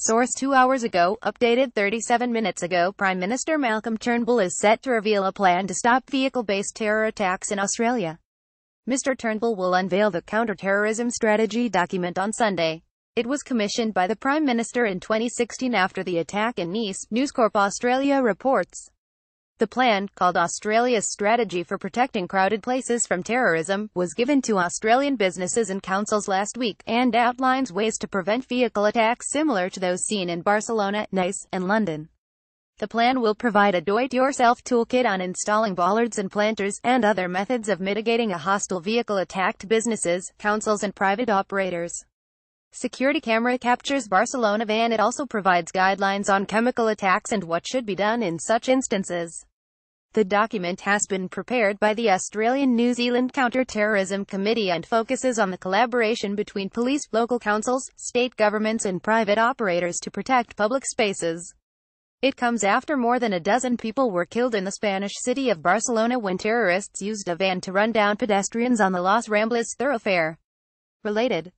Source 2 hours ago, updated 37 minutes ago, Prime Minister Malcolm Turnbull is set to reveal a plan to stop vehicle-based terror attacks in Australia. Mr Turnbull will unveil the counter-terrorism strategy document on Sunday. It was commissioned by the Prime Minister in 2016 after the attack in Nice, News Corp Australia reports. The plan, called Australia's Strategy for Protecting Crowded Places from Terrorism, was given to Australian businesses and councils last week, and outlines ways to prevent vehicle attacks similar to those seen in Barcelona, Nice, and London. The plan will provide a do-it-yourself toolkit on installing bollards and planters, and other methods of mitigating a hostile vehicle attack to businesses, councils and private operators. Security camera captures Barcelona van it also provides guidelines on chemical attacks and what should be done in such instances. The document has been prepared by the Australian New Zealand Counter-Terrorism Committee and focuses on the collaboration between police, local councils, state governments and private operators to protect public spaces. It comes after more than a dozen people were killed in the Spanish city of Barcelona when terrorists used a van to run down pedestrians on the Las Ramblas thoroughfare. Related